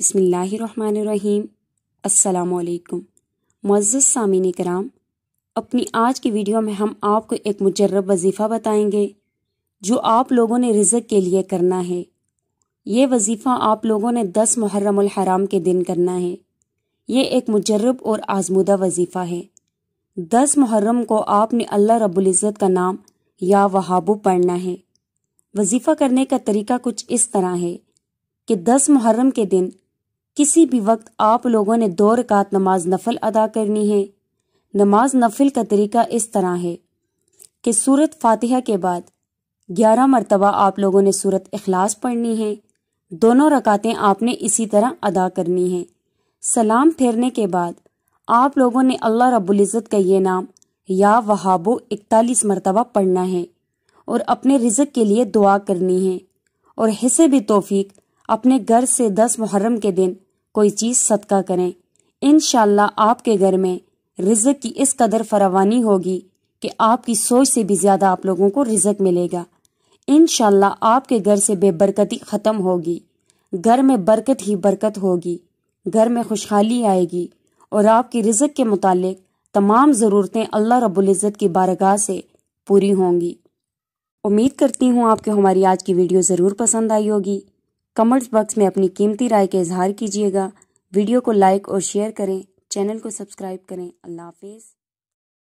बिसमीम् अल्लाम मज़्ज़ सामीन कराम अपनी आज की वीडियो में हम आपको एक मुजरब वजीफ़ा बताएंगे जो आप लोगों ने रिजक के लिए करना है ये वजीफ़ा आप लोगों ने दस मुहर्रम हराम के दिन करना है ये एक मुजरब और आजमुदा वजीफ़ा है दस मुहर्रम को आपने अल्लाह रब्ज़त का नाम या वहाबू पढ़ना है वजीफ़ा करने का तरीका कुछ इस तरह है कि दस मुहर्रम के दिन किसी भी वक्त आप लोगों ने दो रकात नमाज नफल अदा करनी है नमाज नफिल का तरीका इस तरह है कि सूरत फातिहा के बाद ग्यारह मरतबा आप लोगों ने सूरत अखलास पढ़नी है दोनों रकातें आपने इसी तरह अदा करनी है सलाम फेरने के बाद आप लोगों ने अल्लाह रब्ज़त का ये नाम या वहाबो इकतालीस मरतबा पढ़ना है और अपने रिजक के लिए दुआ करनी है और हिस्से भी तोफ़ी अपने घर से दस मुहर्रम के दिन कोई चीज़ सदका करें इन आपके घर में रिजक की इस कदर फरावानी होगी कि आपकी सोच से भी ज़्यादा आप लोगों को रिजक मिलेगा इन आपके घर से बेबरकती ख़त्म होगी घर में बरकत ही बरकत होगी घर में खुशहाली आएगी और आपकी रिजक के मुतालिक तमाम ज़रूरतें अल्लाह रबुल्ज़त की बारगाह से पूरी होंगी उम्मीद करती हूँ आपको हमारी आज की वीडियो ज़रूर पसंद आई होगी कमेंट्स बॉक्स में अपनी कीमती राय का इजहार कीजिएगा वीडियो को लाइक और शेयर करें चैनल को सब्सक्राइब करें अल्लाह हाफिज़